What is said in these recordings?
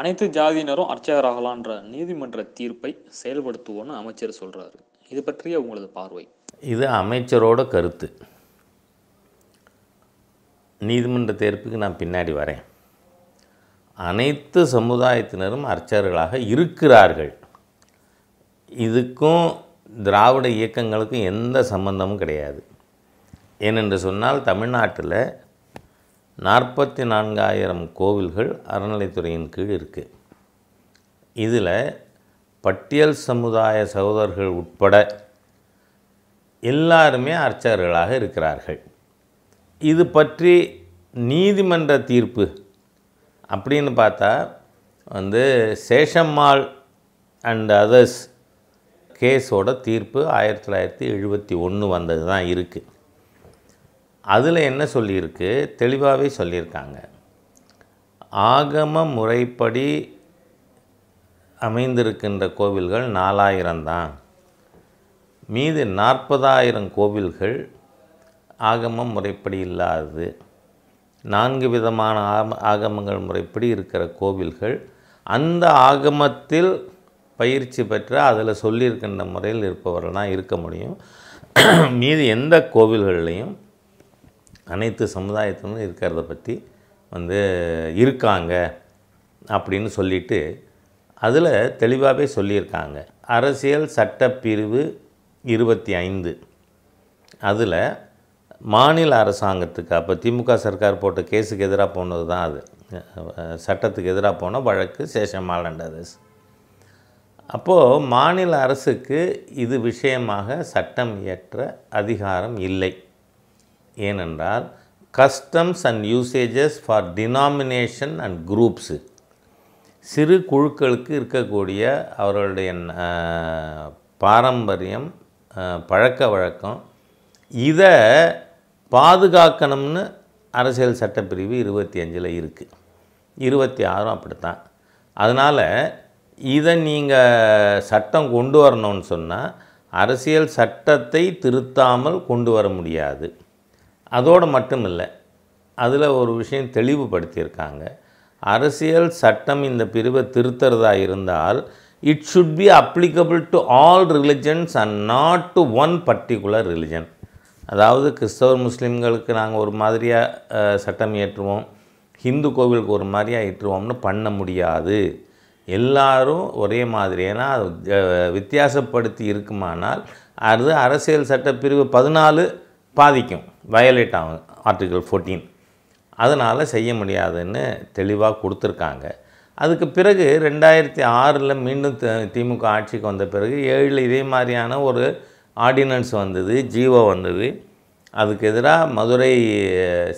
அனைத்து ஜாதியினரும் அர்ச்சகராகலான்ற நீதிமன்ற தீர்ப்பை செயல்படுத்துவோன்னு அமைச்சர் சொல்கிறாரு இது பற்றிய உங்களது பார்வை இது அமைச்சரோட கருத்து நீதிமன்ற தீர்ப்புக்கு நான் பின்னாடி வரேன் அனைத்து சமுதாயத்தினரும் அர்ச்சகர்களாக இருக்கிறார்கள் இதுக்கும் திராவிட இயக்கங்களுக்கும் எந்த சம்பந்தமும் கிடையாது ஏனென்று சொன்னால் தமிழ்நாட்டில் நாற்பத்தி நான்காயிரம் கோவில்கள் அறநிலைத்துறையின் கீழ் இருக்குது இதில் பட்டியல் சமுதாய சகோதரர்கள் உட்பட எல்லாருமே அர்ச்சகர்களாக இருக்கிறார்கள் இது பற்றி நீதிமன்ற தீர்ப்பு அப்படின்னு பார்த்தா வந்து சேஷம்மாள் அண்ட் அதர்ஸ் கேஸோட தீர்ப்பு ஆயிரத்தி தொள்ளாயிரத்தி எழுபத்தி ஒன்று வந்தது தான் இருக்குது அதில் என்ன சொல்லியிருக்கு தெளிவாகவே சொல்லியிருக்காங்க ஆகம முறைப்படி அமைந்திருக்கின்ற கோவில்கள் நாலாயிரம் தான் மீது நாற்பதாயிரம் கோவில்கள் ஆகமம் முறைப்படி இல்லாதது நான்கு விதமான ஆகமங்கள் முறைப்படி இருக்கிற கோவில்கள் அந்த ஆகமத்தில் பயிற்சி பெற்ற அதில் சொல்லியிருக்கின்ற முறையில் இருப்பவர்கள்லாம் இருக்க முடியும் மீது எந்த கோவில்கள்லேயும் அனைத்து சமுதாயத்திலும் இருக்கிறத பற்றி வந்து இருக்காங்க அப்படின்னு சொல்லிட்டு அதில் தெளிவாகவே சொல்லியிருக்காங்க அரசியல் சட்டப்பிரிவு இருபத்தி ஐந்து அதில் மாநில அரசாங்கத்துக்கு அப்போ திமுக சர்க்கார் போட்ட கேஸுக்கு எதிராக போனது தான் அது சட்டத்துக்கு எதிராக போன வழக்கு சேஷமாலண்டது அப்போது மாநில அரசுக்கு இது விஷயமாக சட்டம் இயற்ற அதிகாரம் இல்லை ஏனென்றால் customs and usages for denomination and groups சிறு குழுக்களுக்கு இருக்கக்கூடிய அவர்களுடைய பாரம்பரியம் பழக்க வழக்கம் இதை பாதுகாக்கணும்னு அரசியல் சட்டப்பிரிவு இருபத்தி அஞ்சில் இருக்குது இருபத்தி ஆறும் அப்படித்தான் அதனால் இதை நீங்கள் சட்டம் கொண்டு வரணும்னு சொன்னால் அரசியல் சட்டத்தை திருத்தாமல் கொண்டு வர முடியாது அதோடு மட்டும் இல்லை அதில் ஒரு விஷயம் தெளிவுபடுத்தியிருக்காங்க அரசியல் சட்டம் இந்த பிரிவை திருத்துறதா இருந்தால் it should be applicable to all religions and not to one particular religion அதாவது கிறிஸ்தவர் முஸ்லீம்களுக்கு நாங்கள் ஒரு மாதிரியாக சட்டம் ஏற்றுவோம் ஹிந்து கோவிலுக்கு ஒரு மாதிரியாக ஏற்றுவோம்னு பண்ண முடியாது எல்லாரும் ஒரே மாதிரி ஏன்னா வித்தியாசப்படுத்தி இருக்குமானால் அது அரசியல் சட்டப்பிரிவு பதினாலு பாதிக்கும் வயலேட் ஆகும் ஆர்டிகல் ஃபோர்டீன் அதனால் செய்ய முடியாதுன்னு தெளிவாக கொடுத்துருக்காங்க அதுக்கு பிறகு ரெண்டாயிரத்தி ஆறில் மீண்டும் திமுக ஆட்சிக்கு வந்த பிறகு ஏழில் இதே மாதிரியான ஒரு ஆர்டினன்ஸ் வந்தது ஜீவோ வந்தது அதுக்கு எதிராக மதுரை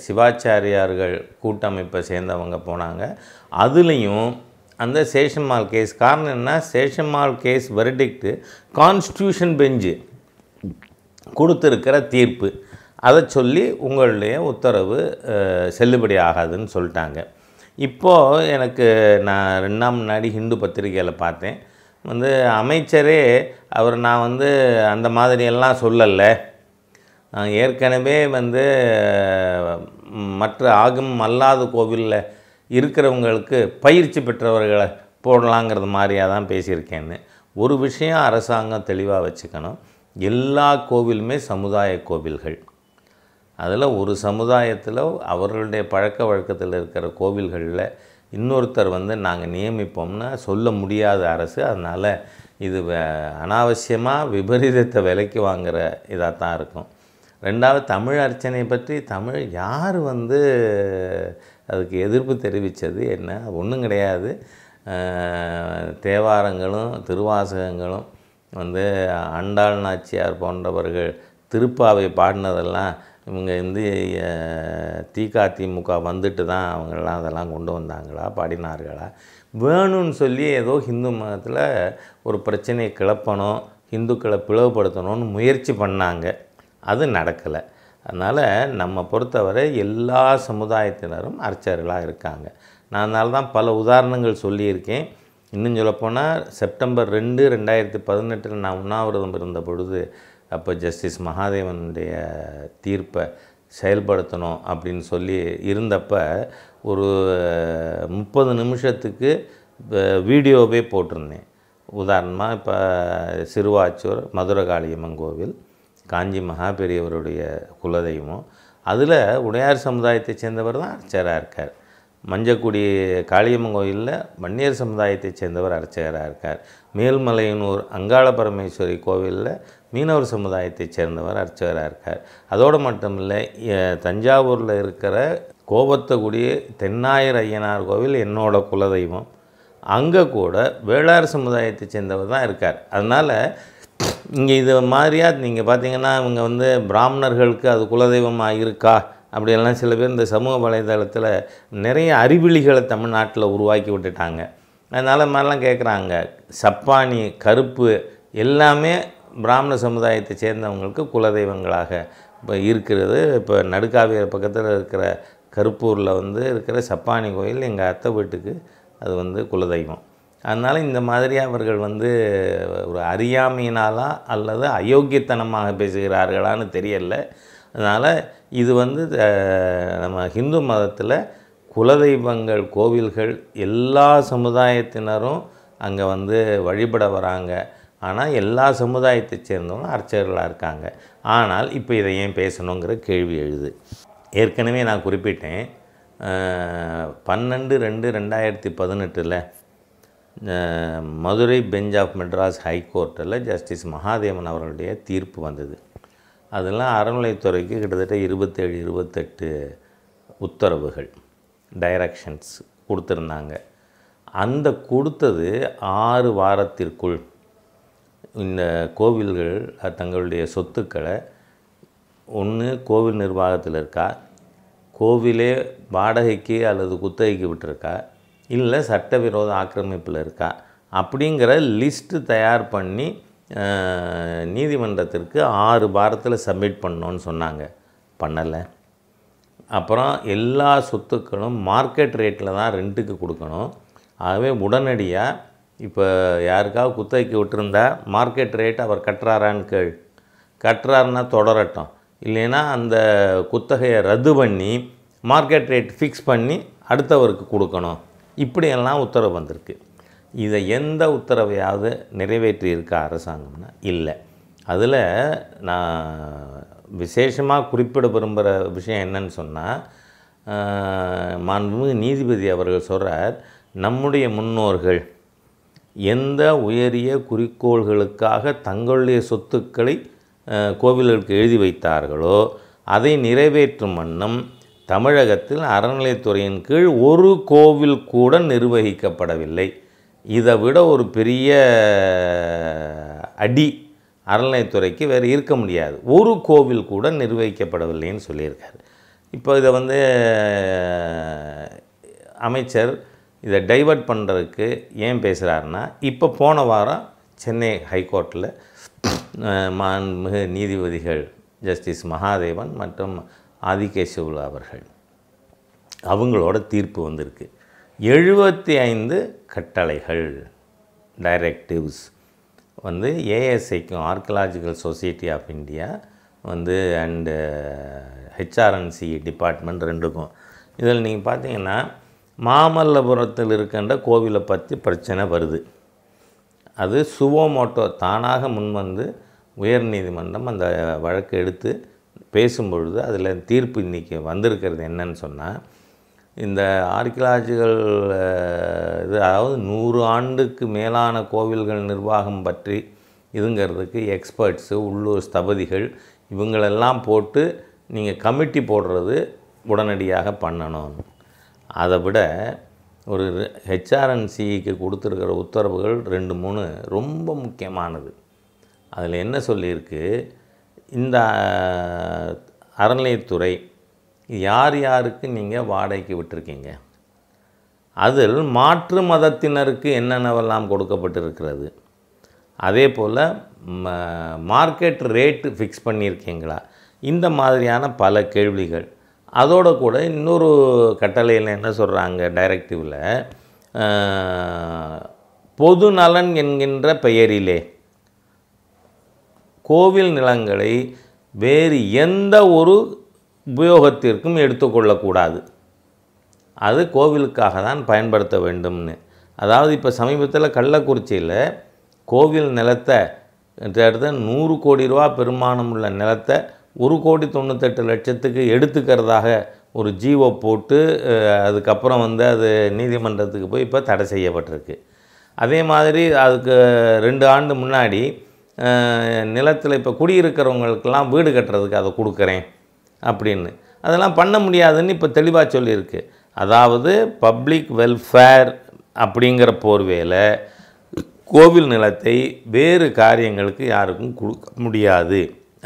சிவாச்சாரியார்கள் கூட்டமைப்பை சேர்ந்தவங்க போனாங்க அதுலேயும் அந்த சேஷம்மாள் கேஸ் காரணம் என்ன Seshammal case verdict constitution bench கொடுத்துருக்கிற தீர்ப்பு அதை சொல்லி உங்களுடைய உத்தரவு செல்லுபடி ஆகாதுன்னு சொல்லிட்டாங்க இப்போது எனக்கு நான் ரெண்டாம் முன்னாடி ஹிந்து பத்திரிகையில் பார்த்தேன் வந்து அமைச்சரே அவர் நான் வந்து அந்த மாதிரியெல்லாம் சொல்லலை ஏற்கனவே வந்து மற்ற ஆகும் அல்லாத கோவிலில் இருக்கிறவங்களுக்கு பயிற்சி பெற்றவர்களை போடலாங்கிறது மாதிரியாக தான் பேசியிருக்கேன்னு ஒரு விஷயம் அரசாங்கம் தெளிவாக வச்சுக்கணும் எல்லா கோவிலுமே சமுதாய கோவில்கள் அதில் ஒரு சமுதாயத்தில் அவர்களுடைய பழக்க வழக்கத்தில் இருக்கிற கோவில்களில் இன்னொருத்தர் வந்து நாங்கள் நியமிப்போம்னா சொல்ல முடியாத அரசு அதனால் இது அனாவசியமாக விபரீதத்தை விலைக்கு வாங்குகிற இதாக தான் இருக்கும் ரெண்டாவது தமிழ் அர்ச்சனை பற்றி தமிழ் யார் வந்து அதுக்கு எதிர்ப்பு தெரிவித்தது என்ன ஒன்றும் கிடையாது தேவாரங்களும் திருவாசகங்களும் வந்து அண்டாள் நாச்சியார் போன்றவர்கள் திருப்பாவை பாடினதெல்லாம் இவங்க வந்து தீகா திமுக வந்துட்டு தான் அவங்களாம் அதெல்லாம் கொண்டு வந்தாங்களா பாடினார்களா வேணும்னு சொல்லி ஏதோ ஹிந்து மதத்தில் ஒரு பிரச்சனையை கிளப்பணும் ஹிந்துக்களை பிளவுபடுத்தணும்னு முயற்சி பண்ணாங்க அது நடக்கலை அதனால் நம்ம பொறுத்தவரை எல்லா சமுதாயத்தினரும் அர்ச்சர்களாக இருக்காங்க நான் அதனால தான் பல உதாரணங்கள் சொல்லியிருக்கேன் இன்னும் சொல்லப்போனால் செப்டம்பர் ரெண்டு ரெண்டாயிரத்தி பதினெட்டில் நான் உண்ணாவிரதம் இருந்த பொழுது அப்போ ஜஸ்டிஸ் மகாதேவனுடைய தீர்ப்பை செயல்படுத்தணும் அப்படின்னு சொல்லி இருந்தப்போ ஒரு முப்பது நிமிஷத்துக்கு வீடியோவே போட்டிருந்தேன் உதாரணமாக இப்போ சிறுவாச்சூர் மதுரகாளியம்மன் கோவில் காஞ்சி மகாபெரியவருடைய குலதெய்வம் அதில் உடையார் சமுதாயத்தை சேர்ந்தவர் தான் அர்ச்சராக இருக்கார் மஞ்சக்குடி காளியம்மன் கோயிலில் மன்னியர் சமுதாயத்தைச் சேர்ந்தவர் அர்ச்சகராக இருக்கார் மேல்மலையனூர் அங்காள பரமேஸ்வரி கோவிலில் மீனவர் சமுதாயத்தைச் சேர்ந்தவர் அர்ச்சகராக இருக்கார் அதோடு மட்டும் இல்லை தஞ்சாவூரில் இருக்கிற கோபத்தகுடி தென்னாயர் ஐயனார் கோவில் என்னோட குலதெய்வம் அங்கே கூட வேளார் சமுதாயத்தைச் சேர்ந்தவர் தான் இருக்கார் அதனால் இங்கே இது மாதிரியாக நீங்கள் பார்த்தீங்கன்னா இவங்க வந்து பிராமணர்களுக்கு அது குலதெய்வமாக இருக்கா அப்படியெல்லாம் சில பேர் இந்த சமூக வலைதளத்தில் நிறைய அறிவிலிகளை தமிழ்நாட்டில் உருவாக்கி விட்டுட்டாங்க அதனால் மாதிரிலாம் கேட்குறாங்க சப்பானி கருப்பு எல்லாமே பிராமண சமுதாயத்தை சேர்ந்தவங்களுக்கு குலதெய்வங்களாக இப்போ இருக்கிறது இப்போ நடுக்காவிய பக்கத்தில் இருக்கிற கருப்பூரில் வந்து இருக்கிற சப்பானி கோயில் எங்கள் அத்தை வீட்டுக்கு அது வந்து குலதெய்வம் அதனால் இந்த மாதிரி அவர்கள் வந்து ஒரு அறியாமையினாலா அல்லது அயோக்கியத்தனமாக பேசுகிறார்களான்னு தெரியல அதனால் இது வந்து நம்ம ஹிந்து மதத்தில் குலதெய்வங்கள் கோவில்கள் எல்லா சமுதாயத்தினரும் அங்கே வந்து வழிபட வராங்க ஆனால் எல்லா சமுதாயத்தை சேர்ந்தவங்க அர்ச்சகர்களாக இருக்காங்க ஆனால் இப்போ இதை ஏன் பேசணுங்கிற கேள்வி எழுது ஏற்கனவே நான் குறிப்பிட்டேன் பன்னெண்டு ரெண்டு ரெண்டாயிரத்தி பதினெட்டில் மதுரை பெஞ்ச் ஆஃப் மெட்ராஸ் ஹைகோர்ட்டில் ஜஸ்டிஸ் மகாதேவன் அவர்களுடைய தீர்ப்பு வந்தது அதெல்லாம் அறநிலைத்துறைக்கு கிட்டத்தட்ட இருபத்தேழு இருபத்தெட்டு உத்தரவுகள் டைரக்ஷன்ஸ் கொடுத்துருந்தாங்க அந்த கொடுத்தது ஆறு வாரத்திற்குள் இந்த கோவில்கள் தங்களுடைய சொத்துக்களை ஒன்று கோவில் நிர்வாகத்தில் இருக்கா கோவிலே வாடகைக்கு அல்லது குத்தகைக்கு விட்டுருக்கா இல்லை சட்டவிரோத ஆக்கிரமிப்பில் இருக்கா அப்படிங்கிற லிஸ்ட்டு தயார் பண்ணி நீதிமன்றத்திற்கு ஆறு வாரத்தில் சப்மிட் பண்ணோன்னு சொன்னாங்க பண்ணலை அப்புறம் எல்லா சொத்துக்களும் மார்க்கெட் ரேட்டில் தான் ரெண்ட்டுக்கு கொடுக்கணும் ஆகவே உடனடியாக இப்போ யாருக்காவது குத்தகைக்கு விட்டுருந்தா மார்க்கெட் ரேட் அவர் கட்டுறாரான்னு கேள் கட்டுறாருன்னா தொடரட்டும் இல்லைன்னா அந்த குத்தகையை ரத்து பண்ணி மார்க்கெட் ரேட் ஃபிக்ஸ் பண்ணி அடுத்தவருக்கு கொடுக்கணும் இப்படியெல்லாம் உத்தரவு வந்திருக்கு இதை எந்த உத்தரவையாவது நிறைவேற்றியிருக்க அரசாங்கம்னா இல்லை அதில் நான் விசேஷமாக குறிப்பிட விரும்புகிற விஷயம் என்னன்னு சொன்னால் மாண்பு நீதிபதி அவர்கள் சொல்கிறார் நம்முடைய முன்னோர்கள் எந்த உயரிய குறிக்கோள்களுக்காக தங்களுடைய சொத்துக்களை கோவில்களுக்கு எழுதி வைத்தார்களோ அதை நிறைவேற்றும் வண்ணம் தமிழகத்தில் அறநிலைத்துறையின் கீழ் ஒரு கோவில் கூட நிர்வகிக்கப்படவில்லை இதை விட ஒரு பெரிய அடி அறநிலையத்துறைக்கு வேறு இருக்க முடியாது ஒரு கோவில் கூட நிர்வகிக்கப்படவில்லைன்னு சொல்லியிருக்காரு இப்போ இதை வந்து அமைச்சர் இதை டைவர்ட் பண்ணுறதுக்கு ஏன் பேசுகிறாருன்னா இப்போ போன வாரம் சென்னை ஹைகோர்ட்டில் மாண்புமிகு நீதிபதிகள் ஜஸ்டிஸ் மகாதேவன் மற்றும் ஆதிகேசவுலா அவர்கள் அவங்களோட தீர்ப்பு வந்திருக்கு எழுபத்தி ஐந்து கட்டளைகள் டைரக்டிவ்ஸ் வந்து ஏஎஸ்ஐக்கும் ஆர்கலாஜிக்கல் சொசைட்டி ஆஃப் இந்தியா வந்து அண்டு ஹெச்ஆர்என்சி டிபார்ட்மெண்ட் ரெண்டுக்கும் இதில் நீங்கள் பார்த்தீங்கன்னா மாமல்லபுரத்தில் இருக்கின்ற கோவிலை பற்றி பிரச்சனை வருது அது சுவோமோட்டோ தானாக முன்வந்து உயர்நீதிமன்றம் அந்த வழக்கு எடுத்து பேசும்பொழுது அதில் தீர்ப்பு இன்றைக்கி வந்திருக்கிறது என்னன்னு சொன்னால் இந்த ஆர்கியலாஜிக்கல் இது அதாவது நூறு ஆண்டுக்கு மேலான கோவில்கள் நிர்வாகம் பற்றி இதுங்கிறதுக்கு எக்ஸ்பர்ட்ஸு உள்ளூர் ஸ்தபதிகள் இவங்களெல்லாம் போட்டு நீங்கள் கமிட்டி போடுறது உடனடியாக பண்ணணும் அதை விட ஒரு ஹெச்ஆர்என்சிக்கு e கொடுத்துருக்கிற உத்தரவுகள் ரெண்டு மூணு ரொம்ப முக்கியமானது அதில் என்ன சொல்லியிருக்கு இந்த அறநிலையத்துறை யார் யாருக்கு நீங்கள் வாடகைக்கு விட்டுருக்கீங்க அதில் மாற்று மதத்தினருக்கு என்னென்னவெல்லாம் கொடுக்கப்பட்டிருக்கிறது அதே போல் மார்க்கெட் ரேட்டு ஃபிக்ஸ் பண்ணியிருக்கீங்களா இந்த மாதிரியான பல கேள்விகள் அதோடு கூட இன்னொரு கட்டளையில் என்ன சொல்கிறாங்க டைரக்டிவில் பொது நலன் என்கின்ற பெயரிலே கோவில் நிலங்களை வேறு எந்த ஒரு உபயோகத்திற்கும் எடுத்துக்கொள்ளக்கூடாது அது கோவிலுக்காக தான் பயன்படுத்த வேண்டும்னு அதாவது இப்போ சமீபத்தில் கள்ளக்குறிச்சியில் கோவில் நிலத்தை கிட்டத்தட்ட நூறு கோடி ரூபா பெருமானம் உள்ள நிலத்தை ஒரு கோடி தொண்ணூத்தெட்டு லட்சத்துக்கு எடுத்துக்கிறதாக ஒரு ஜீவோ போட்டு அதுக்கப்புறம் வந்து அது நீதிமன்றத்துக்கு போய் இப்போ தடை செய்யப்பட்டிருக்கு அதே மாதிரி அதுக்கு ரெண்டு ஆண்டு முன்னாடி நிலத்தில் இப்போ குடியிருக்கிறவங்களுக்கெல்லாம் வீடு கட்டுறதுக்கு அதை கொடுக்குறேன் அப்படின்னு அதெல்லாம் பண்ண முடியாதுன்னு இப்போ தெளிவாக சொல்லியிருக்கு அதாவது பப்ளிக் வெல்ஃபேர் அப்படிங்கிற போர்வையில் கோவில் நிலத்தை வேறு காரியங்களுக்கு யாருக்கும் கொடுக்க முடியாது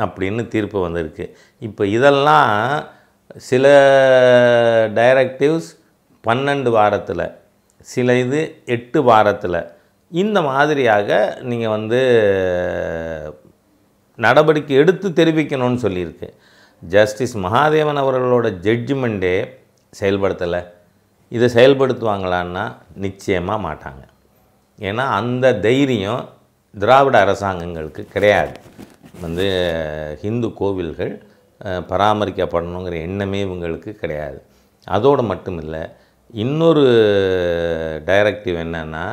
அப்படின்னு தீர்ப்பு வந்திருக்கு இப்போ இதெல்லாம் சில டைரக்டிவ்ஸ் பன்னெண்டு வாரத்தில் சில இது எட்டு வாரத்தில் இந்த மாதிரியாக நீங்கள் வந்து நடவடிக்கை எடுத்து தெரிவிக்கணும்னு சொல்லியிருக்கு ஜஸ்டிஸ் மகாதேவன் அவர்களோட ஜட்ஜ்மெண்ட்டே செயல்படுத்தலை இதை செயல்படுத்துவாங்களான்னா நிச்சயமாக மாட்டாங்க ஏன்னா அந்த தைரியம் திராவிட அரசாங்கங்களுக்கு கிடையாது வந்து ஹிந்து கோவில்கள் பராமரிக்கப்படணுங்கிற எண்ணமே இவங்களுக்கு கிடையாது அதோடு மட்டும் இல்லை இன்னொரு டைரக்டிவ் என்னென்னா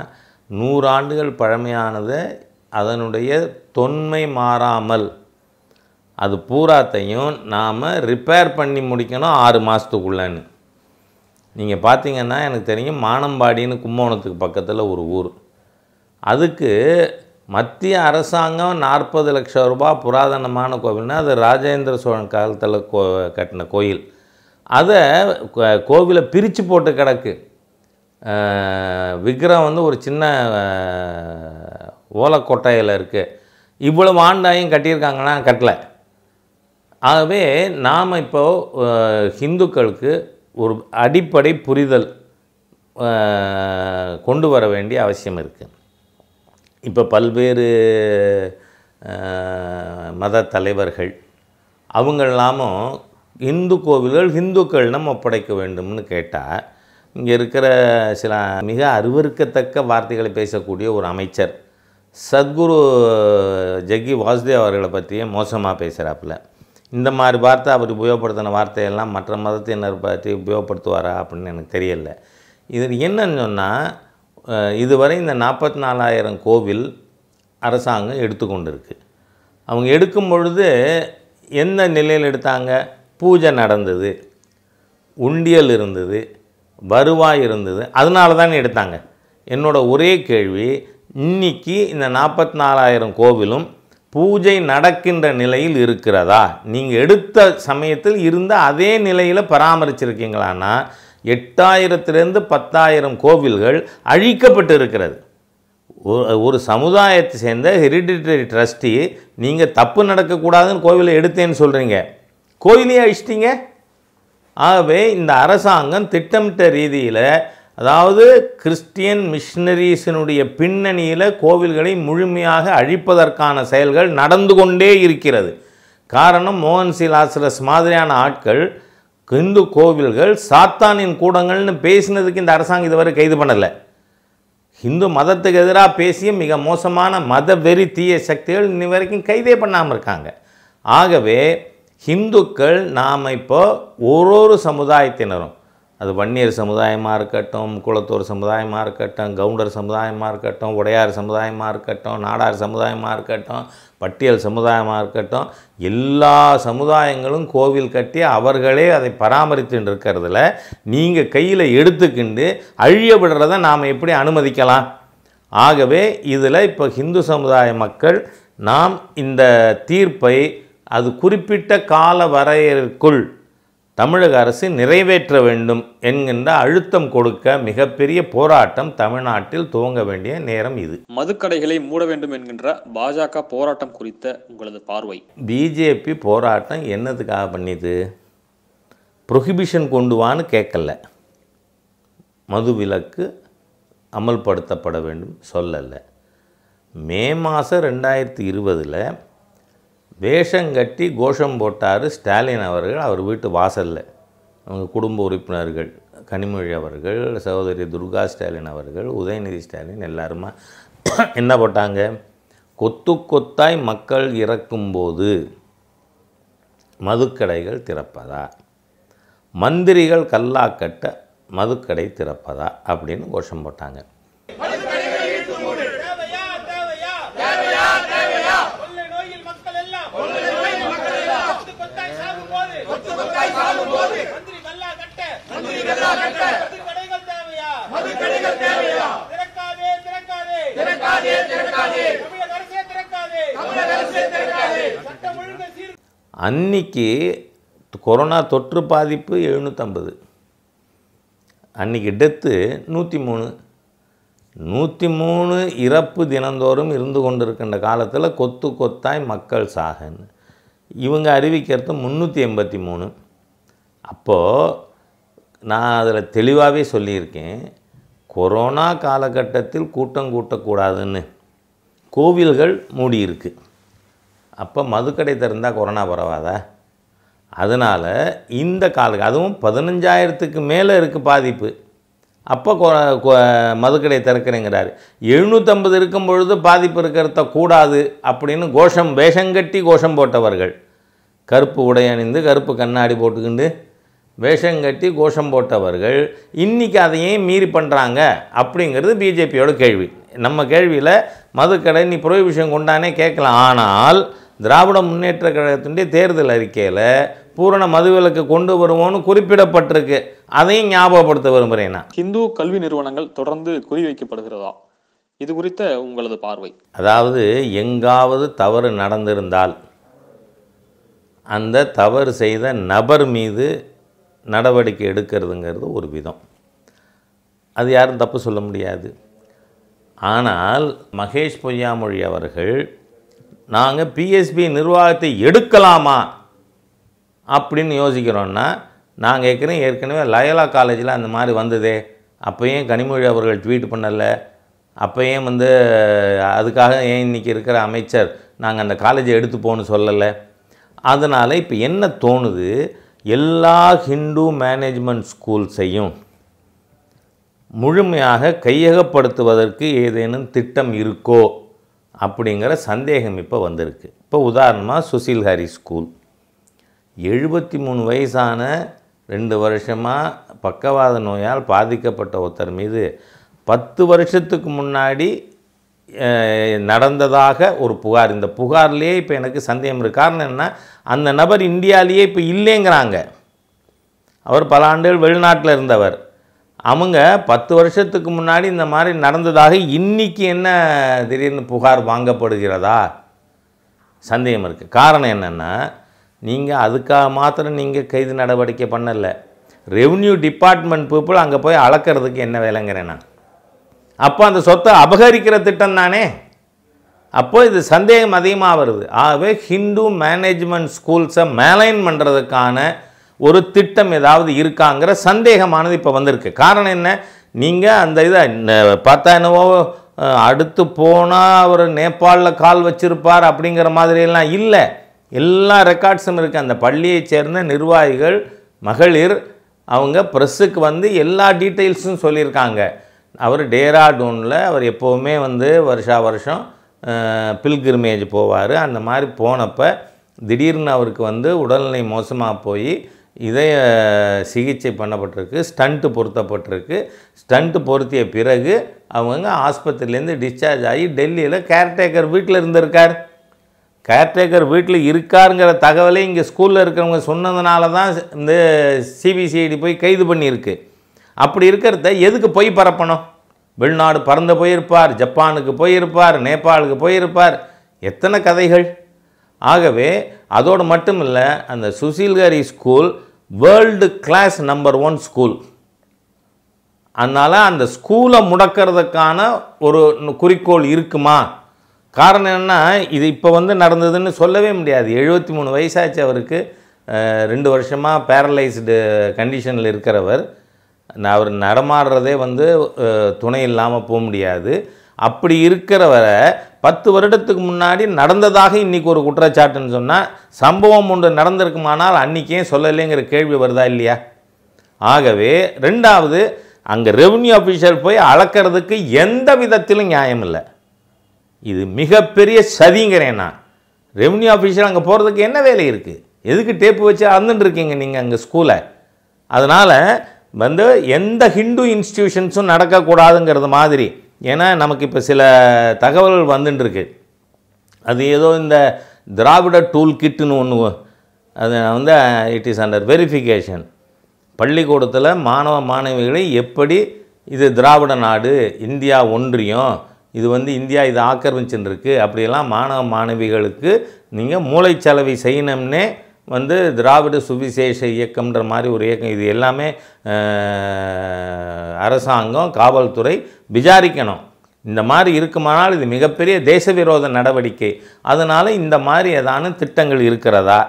நூறாண்டுகள் பழமையானதை அதனுடைய தொன்மை மாறாமல் அது பூராத்தையும் நாம் ரிப்பேர் பண்ணி முடிக்கணும் ஆறு மாதத்துக்குள்ளேன்னு நீங்கள் பார்த்தீங்கன்னா எனக்கு தெரியும் மானம்பாடின்னு கும்பகோணத்துக்கு பக்கத்தில் ஒரு ஊர் அதுக்கு மத்திய அரசாங்கம் நாற்பது லட்சம் ரூபாய் புராதனமான கோவில்னா அது ராஜேந்திர சோழன் காலத்தில் கோ கட்டின கோயில் அதை கோவிலை பிரித்து போட்டு கிடக்கு விக்கிரம் வந்து ஒரு சின்ன ஓலக்கொட்டையில் இருக்குது இவ்வளோ ஆண்டாயும் கட்டியிருக்காங்கன்னா கட்டலை ஆகவே நாம் இப்போது ஹிந்துக்களுக்கு ஒரு அடிப்படை புரிதல் கொண்டு வர வேண்டிய அவசியம் இருக்குது இப்போ பல்வேறு மத தலைவர்கள் அவங்க இந்து கோவில்கள் ஹிந்துக்கள் நம்ம ஒப்படைக்க வேண்டும்னு கேட்டால் இங்கே இருக்கிற சில மிக அருவறுக்கத்தக்க வார்த்தைகளை பேசக்கூடிய ஒரு அமைச்சர் சத்குரு ஜக்கி வாசுதேவ் அவர்களை பற்றியே மோசமாக பேசுகிறாப்புல இந்த மாதிரி வார்த்தை அவர் உபயோகப்படுத்தின வார்த்தையெல்லாம் மற்ற மதத்தினர் பற்றி உபயோகப்படுத்துவாரா அப்படின்னு எனக்கு தெரியல இது என்னன்னு சொன்னால் இதுவரை இந்த நாற்பத்தி நாலாயிரம் கோவில் அரசாங்கம் எடுத்துக்கொண்டிருக்கு அவங்க எடுக்கும் பொழுது எந்த நிலையில் எடுத்தாங்க பூஜை நடந்தது உண்டியல் இருந்தது வருவாய் இருந்தது அதனால தான் எடுத்தாங்க என்னோடய ஒரே கேள்வி இன்றைக்கி இந்த நாற்பத்தி நாலாயிரம் கோவிலும் பூஜை நடக்கின்ற நிலையில் இருக்கிறதா நீங்கள் எடுத்த சமயத்தில் இருந்த அதே நிலையில் பராமரிச்சிருக்கீங்களான்னா எட்டாயிரத்திலேருந்து பத்தாயிரம் கோவில்கள் அழிக்கப்பட்டு இருக்கிறது ஒரு சமுதாயத்தை சேர்ந்த ஹெரிடிட்டரி ட்ரஸ்டி நீங்கள் தப்பு நடக்கக்கூடாதுன்னு கோவிலை எடுத்தேன்னு சொல்கிறீங்க கோயிலையே அழிச்சிட்டிங்க ஆகவே இந்த அரசாங்கம் திட்டமிட்ட ரீதியில் அதாவது கிறிஸ்டியன் மிஷினரிஸினுடைய பின்னணியில் கோவில்களை முழுமையாக அழிப்பதற்கான செயல்கள் நடந்து கொண்டே இருக்கிறது காரணம் மோகன்சில் ஆசிரஸ் மாதிரியான ஆட்கள் இந்து கோவில்கள் சாத்தானின் கூடங்கள்னு பேசினதுக்கு இந்த அரசாங்கம் இதுவரை கைது பண்ணலை இந்து மதத்துக்கு எதிராக பேசிய மிக மோசமான மத வெறி தீய சக்திகள் இன்னி வரைக்கும் கைதே பண்ணாமல் இருக்காங்க ஆகவே ஹிந்துக்கள் நாம் இப்போ ஒரு ஒரு சமுதாயத்தினரும் அது வன்னியர் சமுதாயமாக இருக்கட்டும் குளத்தூர் சமுதாயமாக இருக்கட்டும் கவுண்டர் சமுதாயமாக இருக்கட்டும் உடையார் சமுதாயமாக இருக்கட்டும் நாடார் சமுதாயமாக இருக்கட்டும் பட்டியல் சமுதாயமாக இருக்கட்டும் எல்லா சமுதாயங்களும் கோவில் கட்டி அவர்களே அதை பராமரித்துட்டு இருக்கிறதுல நீங்கள் கையில் எடுத்துக்கிண்டு அழிய விடுறத நாம் எப்படி அனுமதிக்கலாம் ஆகவே இதில் இப்போ ஹிந்து சமுதாய மக்கள் நாம் இந்த தீர்ப்பை அது குறிப்பிட்ட கால வரையிற்குள் தமிழக அரசு நிறைவேற்ற வேண்டும் என்கின்ற அழுத்தம் கொடுக்க மிகப்பெரிய போராட்டம் தமிழ்நாட்டில் துவங்க வேண்டிய நேரம் இது மதுக்கடைகளை மூட வேண்டும் என்கின்ற பாஜக போராட்டம் குறித்த உங்களது பார்வை பிஜேபி போராட்டம் என்னதுக்காக பண்ணிது ப்ரொஹிபிஷன் கொண்டு வான்னு கேட்கல மது விலக்கு அமல்படுத்தப்பட வேண்டும் சொல்லலை மே மாதம் ரெண்டாயிரத்தி இருபதில் வேஷங்கட்டி கோஷம் போட்டார் ஸ்டாலின் அவர்கள் அவர் வீட்டு வாசலில் அவங்க குடும்ப உறுப்பினர்கள் கனிமொழி அவர்கள் சகோதரி துர்கா ஸ்டாலின் அவர்கள் உதயநிதி ஸ்டாலின் எல்லாருமா என்ன போட்டாங்க கொத்து கொத்தாய் மக்கள் இறக்கும்போது மதுக்கடைகள் திறப்பதா மந்திரிகள் கல்லாக்கட்ட மதுக்கடை திறப்பதா அப்படின்னு கோஷம் போட்டாங்க அன்னைக்கு கொரோனா தொற்று பாதிப்பு எழுநூற்றம்பது அன்றைக்கி டெத்து நூற்றி மூணு நூற்றி மூணு இறப்பு தினந்தோறும் இருந்து கொண்டிருக்கின்ற காலத்தில் கொத்து கொத்தாய் மக்கள் சாகன்னு இவங்க அறிவிக்கிறது முந்நூற்றி எண்பத்தி மூணு அப்போது நான் அதில் தெளிவாகவே சொல்லியிருக்கேன் கொரோனா காலகட்டத்தில் கூட்டம் கூட்டக்கூடாதுன்னு கோவில்கள் மூடியிருக்கு அப்போ மதுக்கடை திறந்தால் கொரோனா பரவாதா அதனால் இந்த கால அதுவும் பதினஞ்சாயிரத்துக்கு மேலே இருக்குது பாதிப்பு அப்போ மதுக்கடை திறக்கிறேங்கிறாரு எழுநூற்றம்பது இருக்கும் பொழுது பாதிப்பு இருக்கிறத கூடாது அப்படின்னு கோஷம் வேஷங்கட்டி கோஷம் போட்டவர்கள் கருப்பு உடை அணிந்து கருப்பு கண்ணாடி போட்டுக்கிண்டு வேஷம் கட்டி கோஷம் போட்டவர்கள் இன்றைக்கி அதையே மீறி பண்ணுறாங்க அப்படிங்கிறது பிஜேபியோட கேள்வி நம்ம கேள்வியில் மதுக்கடை நீ புரோஹிபிஷன் கொண்டானே கேட்கலாம் ஆனால் திராவிட முன்னேற்ற கழகத்தினுடைய தேர்தல் அறிக்கையில் பூரண மதுவிலக்கு கொண்டு வருவோம்னு குறிப்பிடப்பட்டிருக்கு அதையும் ஞாபகப்படுத்த விரும்புகிறேன் நான் ஹிந்து கல்வி நிறுவனங்கள் தொடர்ந்து குறிவைக்கப்படுகிறதா இது குறித்த உங்களது பார்வை அதாவது எங்காவது தவறு நடந்திருந்தால் அந்த தவறு செய்த நபர் மீது நடவடிக்கை எடுக்கிறதுங்கிறது ஒரு விதம் அது யாரும் தப்பு சொல்ல முடியாது ஆனால் மகேஷ் பொய்யாமொழி அவர்கள் நாங்கள் பிஎஸ்பி நிர்வாகத்தை எடுக்கலாமா அப்படின்னு யோசிக்கிறோன்னா நாங்கள் ஏற்கனவே ஏற்கனவே லயலா காலேஜில் அந்த மாதிரி வந்ததே அப்போயும் கனிமொழி அவர்கள் ட்வீட் பண்ணலை அப்போயும் வந்து அதுக்காக ஏன் இன்றைக்கி இருக்கிற அமைச்சர் நாங்கள் அந்த காலேஜை எடுத்து போகணும்னு சொல்லலை அதனால் இப்போ என்ன தோணுது எல்லா ஹிந்து மேனேஜ்மெண்ட் ஸ்கூல்ஸையும் முழுமையாக கையகப்படுத்துவதற்கு ஏதேனும் திட்டம் இருக்கோ அப்படிங்கிற சந்தேகம் இப்போ வந்திருக்கு இப்போ உதாரணமாக சுசில் ஹாரி ஸ்கூல் எழுபத்தி மூணு வயசான ரெண்டு வருஷமாக பக்கவாத நோயால் பாதிக்கப்பட்ட ஒருத்தர் மீது பத்து வருஷத்துக்கு முன்னாடி நடந்ததாக ஒரு புகார் இந்த புகார்லேயே இப்போ எனக்கு சந்தேகம் இருக்குது காரணம் என்ன அந்த நபர் இந்தியாவிலேயே இப்போ இல்லைங்கிறாங்க அவர் பல ஆண்டுகள் வெளிநாட்டில் இருந்தவர் அவங்க பத்து வருஷத்துக்கு முன்னாடி இந்த மாதிரி நடந்ததாக இன்றைக்கி என்ன திடீர்னு புகார் வாங்கப்படுகிறதா சந்தேகம் இருக்குது காரணம் என்னென்னா நீங்கள் அதுக்காக மாத்திரம் நீங்கள் கைது நடவடிக்கை பண்ணலை ரெவன்யூ டிபார்ட்மெண்ட் பீப்புள் அங்கே போய் அளக்கிறதுக்கு என்ன வேலைங்கிறேன் நான் அப்போ அந்த சொத்தை அபகரிக்கிற திட்டம் தானே அப்போது இது சந்தேகம் அதிகமாக வருது ஆகவே ஹிந்து மேனேஜ்மெண்ட் ஸ்கூல்ஸை மேலைன் பண்ணுறதுக்கான ஒரு திட்டம் ஏதாவது இருக்காங்கிற சந்தேகமானது இப்போ வந்திருக்கு காரணம் என்ன நீங்கள் அந்த இதை பார்த்தா என்னவோ அடுத்து போனால் அவர் நேபாளில் கால் வச்சுருப்பார் அப்படிங்கிற மாதிரியெல்லாம் இல்லை எல்லா ரெக்கார்ட்ஸும் இருக்குது அந்த பள்ளியைச் சேர்ந்த நிர்வாகிகள் மகளிர் அவங்க ப்ரெஸ்ஸுக்கு வந்து எல்லா டீட்டெயில்ஸும் சொல்லியிருக்காங்க அவர் டேராடூனில் அவர் எப்போவுமே வந்து வருஷா வருஷம் பில்கிரிமேஜ் போவார் அந்த மாதிரி போனப்போ திடீர்னு அவருக்கு வந்து உடல்நிலை மோசமாக போய் இதய சிகிச்சை பண்ணப்பட்டிருக்கு ஸ்டண்ட்டு பொருத்தப்பட்டிருக்கு ஸ்டண்ட்டு பொருத்திய பிறகு அவங்க ஆஸ்பத்திரிலேருந்து டிஸ்சார்ஜ் ஆகி டெல்லியில் கேர்டேக்கர் வீட்டில் இருந்திருக்கார் கேர்டேக்கர் வீட்டில் இருக்காருங்கிற தகவலே இங்கே ஸ்கூலில் இருக்கிறவங்க சொன்னதுனால தான் இந்த சிபிசிஐடி போய் கைது பண்ணியிருக்கு அப்படி இருக்கிறத எதுக்கு போய் பரப்பணும் வெளிநாடு பறந்து போயிருப்பார் ஜப்பானுக்கு போயிருப்பார் நேபாளுக்கு போயிருப்பார் எத்தனை கதைகள் ஆகவே அதோடு மட்டும் இல்லை அந்த சுசில்காரி school world class number one school அதனால் அந்த ஸ்கூலை முடக்கிறதுக்கான ஒரு குறிக்கோள் இருக்குமா காரணம் என்ன இது இப்போ வந்து நடந்ததுன்னு சொல்லவே முடியாது எழுபத்தி மூணு வயசாச்சு அவருக்கு ரெண்டு வருஷமாக பேரலைஸ்டு கண்டிஷனில் இருக்கிறவர் அவர் நடமாடுறதே வந்து துணை இல்லாமல் போக முடியாது அப்படி இருக்கிறவரை பத்து வருடத்துக்கு முன்னாடி நடந்ததாக இன்றைக்கி ஒரு குற்றச்சாட்டுன்னு சொன்னால் சம்பவம் ஒன்று நடந்திருக்குமானால் அன்றைக்கே சொல்லலைங்கிற கேள்வி வருதா இல்லையா ஆகவே ரெண்டாவது அங்கே ரெவன்யூ அஃபீஷியல் போய் அளக்கிறதுக்கு எந்த விதத்திலும் நியாயம் இல்லை இது மிகப்பெரிய சதிங்கிறேன் நான் ரெவன்யூ ஆஃபீஷியல் அங்கே போகிறதுக்கு என்ன வேலை இருக்குது எதுக்கு டேப்பு வச்சு அறந்துட்டுருக்கீங்க நீங்கள் அங்கே ஸ்கூலை அதனால் வந்து எந்த ஹிந்து இன்ஸ்டியூஷன்ஸும் நடக்கக்கூடாதுங்கிறது மாதிரி ஏன்னா நமக்கு இப்போ சில தகவல்கள் வந்துட்டுருக்கு அது ஏதோ இந்த திராவிட டூல் கிட்டுன்னு ஒன்று அது வந்து இட் இஸ் அண்டர் வெரிஃபிகேஷன் பள்ளிக்கூடத்தில் மாணவ மாணவிகளை எப்படி இது திராவிட நாடு இந்தியா ஒன்றியம் இது வந்து இந்தியா இது ஆக்கிரமிச்சுன்னு இருக்குது அப்படியெல்லாம் மாணவ மாணவிகளுக்கு நீங்கள் மூளைச்சலவை செய்யணும்னே வந்து திராவிட சுவிசேஷ இயக்கம்ன்ற மாதிரி ஒரு இயக்கம் இது எல்லாமே அரசாங்கம் காவல்துறை விசாரிக்கணும் இந்த மாதிரி இருக்குமானால் இது மிகப்பெரிய தேச விரோத நடவடிக்கை அதனால் இந்த மாதிரி ஏதான திட்டங்கள் இருக்கிறதா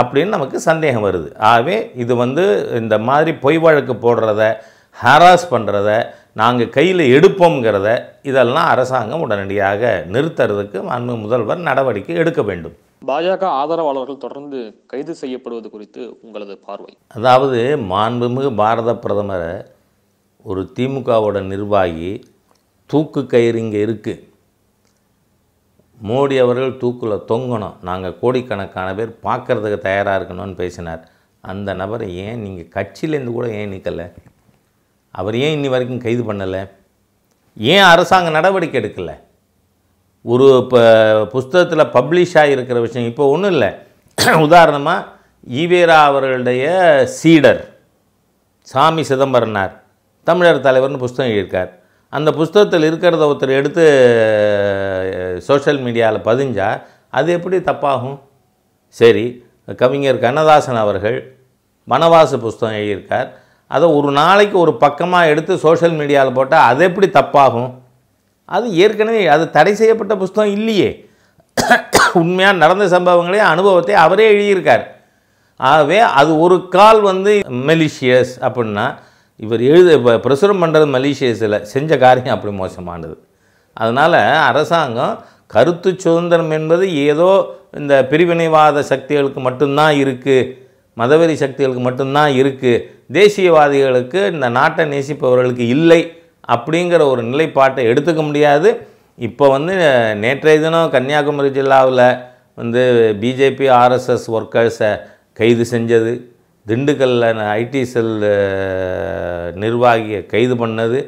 அப்படின்னு நமக்கு சந்தேகம் வருது ஆகவே இது வந்து இந்த மாதிரி பொய் வழக்கு போடுறத ஹராஸ் பண்ணுறத நாங்கள் கையில் எடுப்போங்கிறத இதெல்லாம் அரசாங்கம் உடனடியாக நிறுத்துறதுக்கு அன்பு முதல்வர் நடவடிக்கை எடுக்க வேண்டும் பாஜக ஆதரவாளர்கள் தொடர்ந்து கைது செய்யப்படுவது குறித்து உங்களது பார்வை அதாவது மாண்புமிகு பாரத பிரதமர் ஒரு திமுகவோட நிர்வாகி தூக்கு கயிறு இங்கே இருக்குது மோடி அவர்கள் தூக்கில் தொங்கணும் நாங்கள் கோடிக்கணக்கான பேர் பார்க்குறதுக்கு தயாராக இருக்கணும்னு பேசினார் அந்த நபரை ஏன் நீங்கள் கட்சியிலேருந்து கூட ஏன் நிற்கலை அவர் ஏன் இன்னி வரைக்கும் கைது பண்ணலை ஏன் அரசாங்கம் நடவடிக்கை எடுக்கலை ஒரு இப்போ புஸ்தகத்தில் பப்ளிஷ் ஆகியிருக்கிற விஷயம் இப்போ ஒன்றும் இல்லை உதாரணமாக ஈவேரா அவர்களுடைய சீடர் சாமி சிதம்பரனார் தமிழர் தலைவர்னு புஸ்தகம் எழுதியிருக்கார் அந்த புஸ்தகத்தில் இருக்கிறத ஒருத்தர் எடுத்து சோஷியல் மீடியாவில் பதிஞ்சால் அது எப்படி தப்பாகும் சரி கவிஞர் கண்ணதாசன் அவர்கள் மனவாசு புஸ்தகம் எழுதியிருக்கார் அதை ஒரு நாளைக்கு ஒரு பக்கமாக எடுத்து சோஷியல் மீடியாவில் போட்டால் அது எப்படி தப்பாகும் அது ஏற்கனவே அது தடை செய்யப்பட்ட புஸ்தகம் இல்லையே உண்மையாக நடந்த சம்பவங்களே அனுபவத்தை அவரே எழுதியிருக்கார் ஆகவே அது ஒரு கால் வந்து மெலிஷியஸ் அப்படின்னா இவர் எழுத இப்போ பிரசுரம் பண்ணுறது மலேசியஸில் செஞ்ச காரியம் அப்படி மோசமானது அதனால் அரசாங்கம் கருத்து சுதந்திரம் என்பது ஏதோ இந்த பிரிவினைவாத சக்திகளுக்கு மட்டும்தான் இருக்குது மதவெறி சக்திகளுக்கு மட்டும்தான் இருக்குது தேசியவாதிகளுக்கு இந்த நாட்டை நேசிப்பவர்களுக்கு இல்லை அப்படிங்கிற ஒரு நிலைப்பாட்டை எடுத்துக்க முடியாது இப்போ வந்து நேற்றைய தினம் கன்னியாகுமரி ஜில்லாவில் வந்து பிஜேபி ஆர்எஸ்எஸ் ஒர்க்கர்ஸை கைது செஞ்சது திண்டுக்கல்ல ஐடி செல் நிர்வாகியை கைது பண்ணது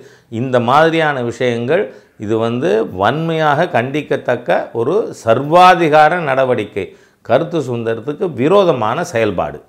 இந்த மாதிரியான விஷயங்கள் இது வந்து வன்மையாக கண்டிக்கத்தக்க ஒரு சர்வாதிகார நடவடிக்கை கருத்து சுதந்திரத்துக்கு விரோதமான செயல்பாடு